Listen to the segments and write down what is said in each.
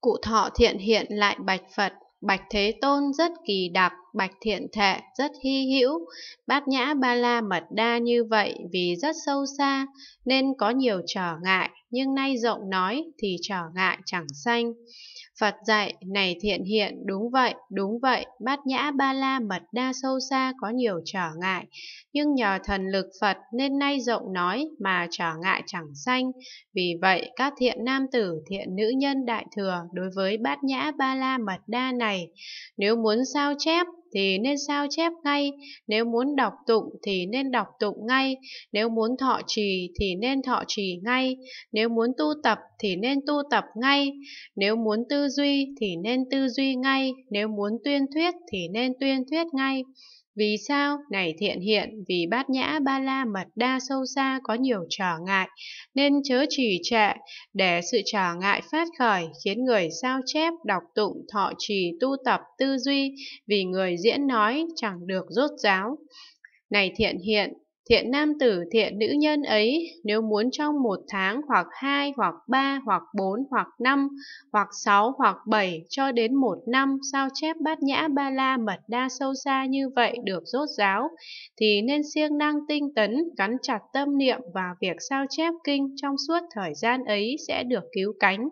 Cụ thọ thiện hiện lại bạch Phật, bạch Thế Tôn rất kỳ đặc, bạch thiện thệ rất hy hữu. Bát nhã ba la mật đa như vậy vì rất sâu xa nên có nhiều trở ngại, nhưng nay rộng nói thì trở ngại chẳng xanh. Phật dạy, này thiện hiện, đúng vậy, đúng vậy, bát nhã ba la mật đa sâu xa có nhiều trở ngại, nhưng nhờ thần lực Phật nên nay rộng nói mà trở ngại chẳng sanh. Vì vậy, các thiện nam tử, thiện nữ nhân đại thừa đối với bát nhã ba la mật đa này, nếu muốn sao chép thì nên sao chép ngay, nếu muốn đọc tụng thì nên đọc tụng ngay, nếu muốn thọ trì thì nên thọ trì ngay, nếu muốn tu tập thì nên tu tập ngay, nếu muốn tư duy thì nên tư duy ngay, nếu muốn tuyên thuyết thì nên tuyên thuyết ngay. Vì sao này thiện hiện vì bát nhã ba la mật đa sâu xa có nhiều trở ngại, nên chớ trì trệ, để sự trở ngại phát khởi khiến người sao chép, đọc tụng, thọ trì, tu tập, tư duy, vì người diễn nói chẳng được rốt ráo. Này thiện hiện, Thiện nam tử thiện nữ nhân ấy nếu muốn trong một tháng hoặc hai hoặc ba hoặc bốn hoặc năm hoặc sáu hoặc bảy cho đến một năm sao chép bát nhã ba la mật đa sâu xa như vậy được rốt ráo thì nên siêng năng tinh tấn gắn chặt tâm niệm và việc sao chép kinh trong suốt thời gian ấy sẽ được cứu cánh.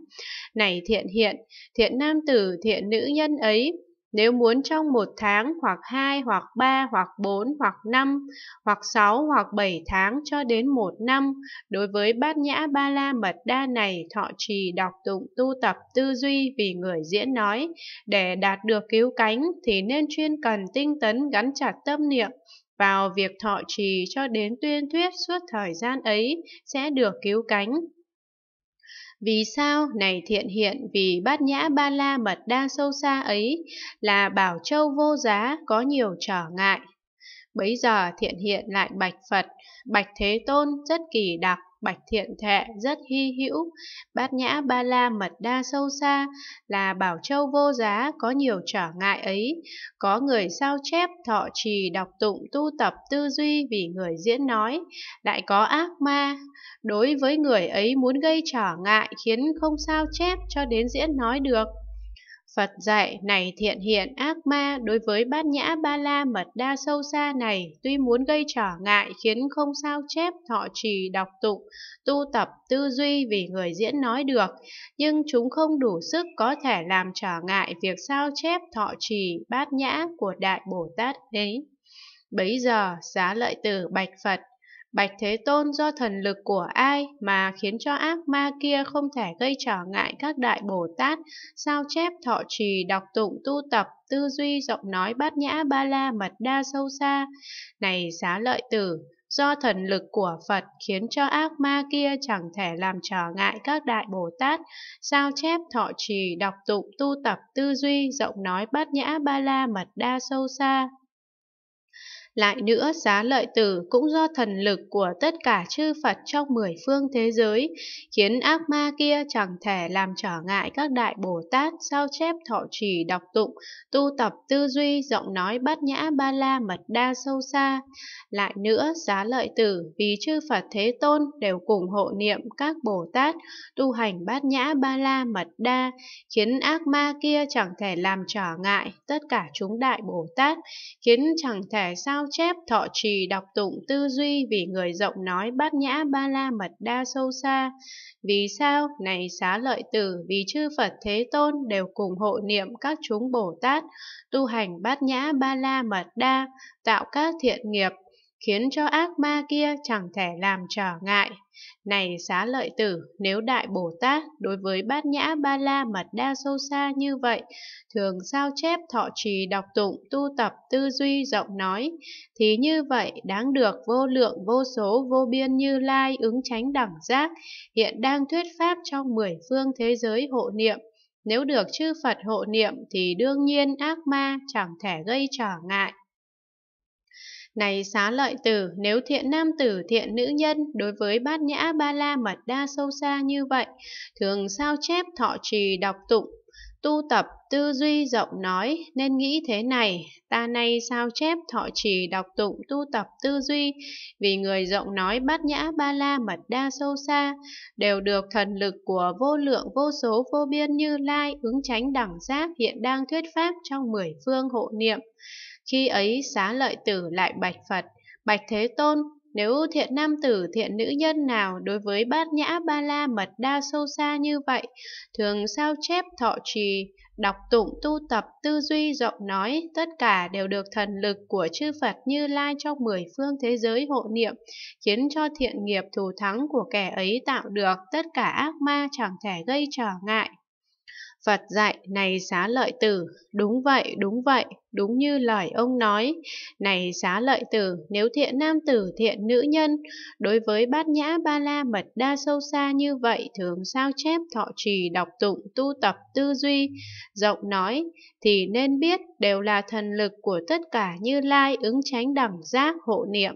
Này thiện hiện, thiện nam tử thiện nữ nhân ấy nếu muốn trong một tháng hoặc hai hoặc ba hoặc bốn hoặc năm hoặc sáu hoặc bảy tháng cho đến một năm, đối với bát nhã ba la mật đa này thọ trì đọc tụng tu tập tư duy vì người diễn nói, để đạt được cứu cánh thì nên chuyên cần tinh tấn gắn chặt tâm niệm vào việc thọ trì cho đến tuyên thuyết suốt thời gian ấy sẽ được cứu cánh vì sao này thiện hiện vì bát nhã ba la mật đa sâu xa ấy là bảo châu vô giá có nhiều trở ngại. Bấy giờ thiện hiện lại bạch Phật, bạch Thế Tôn rất kỳ đặc, bạch thiện thệ rất hy hữu, bát nhã ba la mật đa sâu xa, là bảo châu vô giá có nhiều trở ngại ấy, có người sao chép thọ trì đọc tụng tu tập tư duy vì người diễn nói, lại có ác ma, đối với người ấy muốn gây trở ngại khiến không sao chép cho đến diễn nói được. Phật dạy này thiện hiện ác ma đối với bát nhã ba la mật đa sâu xa này tuy muốn gây trở ngại khiến không sao chép thọ trì đọc tụng, tu tập tư duy vì người diễn nói được, nhưng chúng không đủ sức có thể làm trở ngại việc sao chép thọ trì bát nhã của Đại Bồ Tát đấy. Bấy giờ xá lợi tử bạch Phật Bạch Thế Tôn do thần lực của ai mà khiến cho ác ma kia không thể gây trở ngại các đại Bồ Tát, sao chép thọ trì, đọc tụng, tu tập, tư duy, giọng nói, bát nhã, ba la, mật đa, sâu xa. Này xá lợi tử, do thần lực của Phật khiến cho ác ma kia chẳng thể làm trở ngại các đại Bồ Tát, sao chép thọ trì, đọc tụng, tu tập, tư duy, giọng nói, bát nhã, ba la, mật đa, sâu xa. Lại nữa, giá lợi tử cũng do thần lực của tất cả chư Phật trong mười phương thế giới, khiến ác ma kia chẳng thể làm trở ngại các đại Bồ Tát sao chép thọ trì đọc tụng, tu tập tư duy, giọng nói bát nhã ba la mật đa sâu xa. Lại nữa, giá lợi tử vì chư Phật Thế Tôn đều cùng hộ niệm các Bồ Tát, tu hành bát nhã ba la mật đa, khiến ác ma kia chẳng thể làm trở ngại tất cả chúng đại Bồ Tát, khiến chẳng thể sao chép thọ trì đọc tụng tư duy vì người rộng nói bát nhã ba la mật đa sâu xa. Vì sao? Này xá lợi tử, vì chư Phật Thế Tôn đều cùng hộ niệm các chúng Bồ Tát, tu hành bát nhã ba la mật đa, tạo các thiện nghiệp khiến cho ác ma kia chẳng thể làm trở ngại. Này xá lợi tử, nếu Đại Bồ Tát đối với bát nhã ba la mật đa sâu xa như vậy, thường sao chép thọ trì đọc tụng tu tập tư duy rộng nói, thì như vậy đáng được vô lượng vô số vô biên như lai ứng tránh đẳng giác, hiện đang thuyết pháp trong mười phương thế giới hộ niệm. Nếu được chư Phật hộ niệm thì đương nhiên ác ma chẳng thể gây trở ngại. Này xá lợi tử, nếu thiện nam tử thiện nữ nhân đối với bát nhã ba la mật đa sâu xa như vậy, thường sao chép thọ trì đọc tụng, tu tập tư duy rộng nói nên nghĩ thế này, ta nay sao chép thọ trì đọc tụng tu tập tư duy, vì người rộng nói bát nhã ba la mật đa sâu xa, đều được thần lực của vô lượng vô số vô biên như lai ứng tránh đẳng giác hiện đang thuyết pháp trong mười phương hộ niệm. Khi ấy xá lợi tử lại bạch Phật, bạch Thế Tôn, nếu thiện nam tử thiện nữ nhân nào đối với bát nhã ba la mật đa sâu xa như vậy, thường sao chép thọ trì, đọc tụng tu tập tư duy rộng nói, tất cả đều được thần lực của chư Phật như lai trong mười phương thế giới hộ niệm, khiến cho thiện nghiệp thù thắng của kẻ ấy tạo được, tất cả ác ma chẳng thể gây trở ngại. Phật dạy, này xá lợi tử, đúng vậy, đúng vậy, đúng như lời ông nói. Này xá lợi tử, nếu thiện nam tử, thiện nữ nhân, đối với bát nhã ba la mật đa sâu xa như vậy, thường sao chép thọ trì, đọc tụng, tu tập, tư duy, rộng nói, thì nên biết đều là thần lực của tất cả như lai, ứng tránh đẳng giác, hộ niệm,